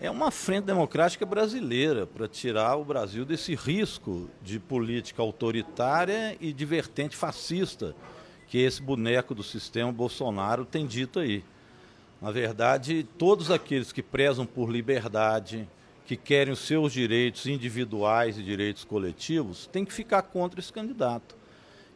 é uma frente democrática brasileira para tirar o Brasil desse risco de política autoritária e de vertente fascista que esse boneco do sistema Bolsonaro tem dito aí. Na verdade, todos aqueles que prezam por liberdade, que querem os seus direitos individuais e direitos coletivos, têm que ficar contra esse candidato.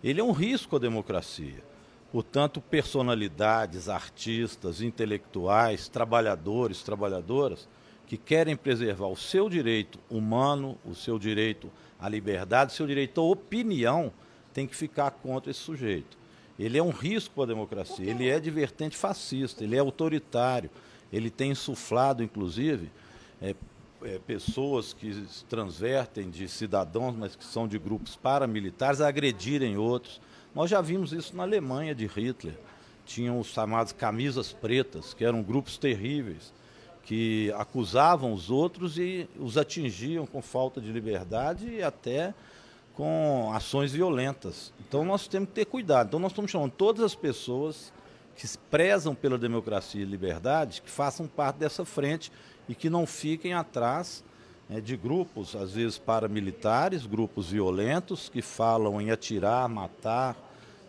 Ele é um risco à democracia. Portanto, personalidades, artistas, intelectuais, trabalhadores, trabalhadoras, que querem preservar o seu direito humano, o seu direito à liberdade, o seu direito à opinião, tem que ficar contra esse sujeito. Ele é um risco para a democracia, ele é divertente fascista, ele é autoritário, ele tem insuflado, inclusive, é, é, pessoas que transvertem de cidadãos, mas que são de grupos paramilitares, a agredirem outros. Nós já vimos isso na Alemanha de Hitler. Tinham os chamados camisas pretas, que eram grupos terríveis que acusavam os outros e os atingiam com falta de liberdade e até com ações violentas. Então nós temos que ter cuidado. Então nós estamos chamando todas as pessoas que prezam pela democracia e liberdade que façam parte dessa frente e que não fiquem atrás né, de grupos, às vezes paramilitares, grupos violentos, que falam em atirar, matar,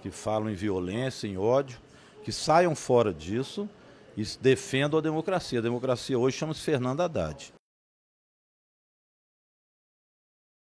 que falam em violência, em ódio, que saiam fora disso defendo a democracia. A democracia hoje chama-se Fernando Haddad.